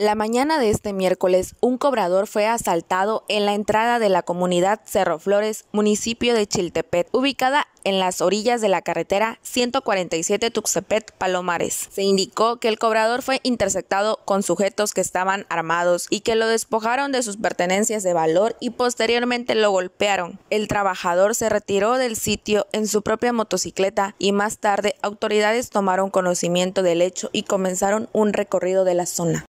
La mañana de este miércoles, un cobrador fue asaltado en la entrada de la comunidad Cerro Flores, municipio de Chiltepet, ubicada en las orillas de la carretera 147 tuxepet Palomares. Se indicó que el cobrador fue interceptado con sujetos que estaban armados y que lo despojaron de sus pertenencias de valor y posteriormente lo golpearon. El trabajador se retiró del sitio en su propia motocicleta y más tarde autoridades tomaron conocimiento del hecho y comenzaron un recorrido de la zona.